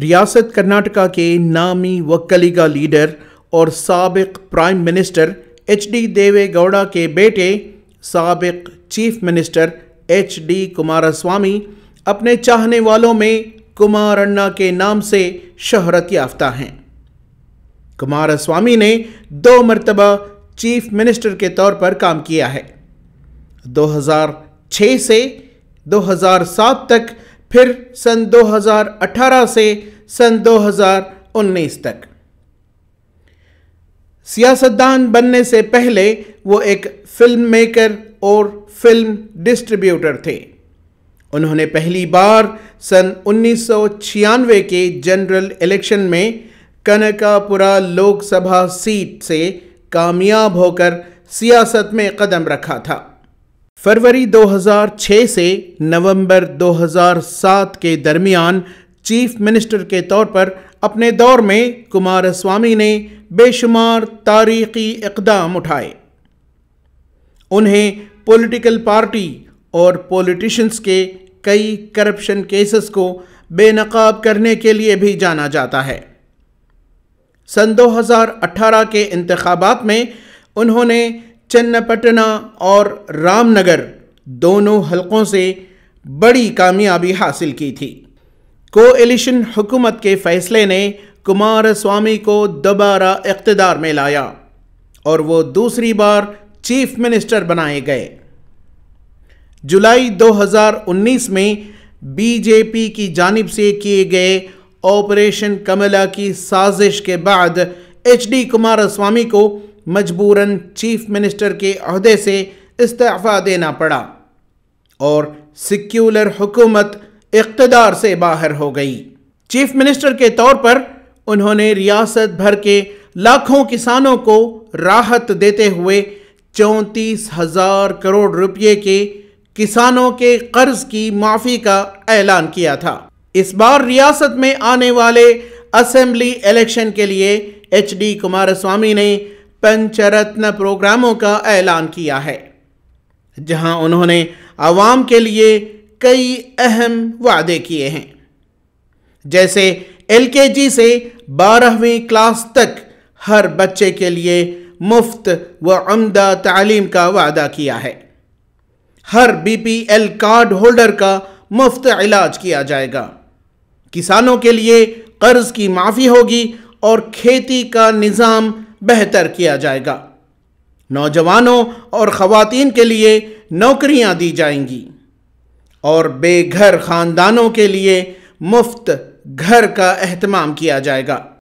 रियासत कर्नाटका के नामी वक्लीगा लीडर और सबक प्राइम मिनिस्टर एच डी देवे गौड़ा के बेटे सबक chief minister H D Swamy अपने चाहने वालों में कुमार अन्ना के नाम से शहरत याफ्ता हैं कुमारस्वामी ने दो मरतबा चीफ मिनिस्टर के तौर पर काम किया है 2006 से 2007 तक फिर सन 2018 से सन 2019 तक सियासतदान बनने से पहले वो एक फिल्म मेकर और फिल्म डिस्ट्रीब्यूटर थे उन्होंने पहली बार सन उन्नीस के जनरल इलेक्शन में कनकापुरा लोकसभा सीट से कामयाब होकर सियासत में कदम रखा था फरवरी 2006 से नवंबर 2007 के दरमियान चीफ मिनिस्टर के तौर पर अपने दौर में कुमार स्वामी ने बेशुमार तारीखी इकदाम उठाए उन्हें पॉलिटिकल पार्टी और पॉलिटिशियंस के कई करप्शन केसेस को बेनकाब करने के लिए भी जाना जाता है सन 2018 के इंतबात में उन्होंने चन्नपटना और रामनगर दोनों हलकों से बड़ी कामयाबी हासिल की थी कोएलिशन हुकूमत के फैसले ने कुमार स्वामी को दोबारा इकतदार में लाया और वो दूसरी बार चीफ मिनिस्टर बनाए गए जुलाई 2019 में बीजेपी की जानिब से किए गए ऑपरेशन कमला की साजिश के बाद एच डी कुमार स्वामी को मजबूरन चीफ मिनिस्टर के अहदे से इस्तीफ़ा देना पड़ा और सिक्यूलर हुकूमत इकतदार से बाहर हो गई चीफ मिनिस्टर के तौर पर उन्होंने रियासत भर के लाखों किसानों को राहत देते हुए चौंतीस हज़ार करोड़ रुपये के किसानों के कर्ज की माफ़ी का ऐलान किया था इस बार रियासत में आने वाले असेंबली इलेक्शन के लिए एच डी कुमार स्वामी ने पंचरत्न प्रोग्रामों का ऐलान किया है जहां उन्होंने आवाम के लिए कई अहम वादे किए हैं जैसे एलकेजी से बारहवीं क्लास तक हर बच्चे के लिए मुफ्त व आमदा तालीम का वादा किया है हर बीपीएल कार्ड होल्डर का मुफ्त इलाज किया जाएगा किसानों के लिए कर्ज की माफ़ी होगी और खेती का निज़ाम बेहतर किया जाएगा नौजवानों और ख़वान के लिए नौकरियां दी जाएंगी और बेघर ख़ानदानों के लिए मुफ्त घर का अहतमाम किया जाएगा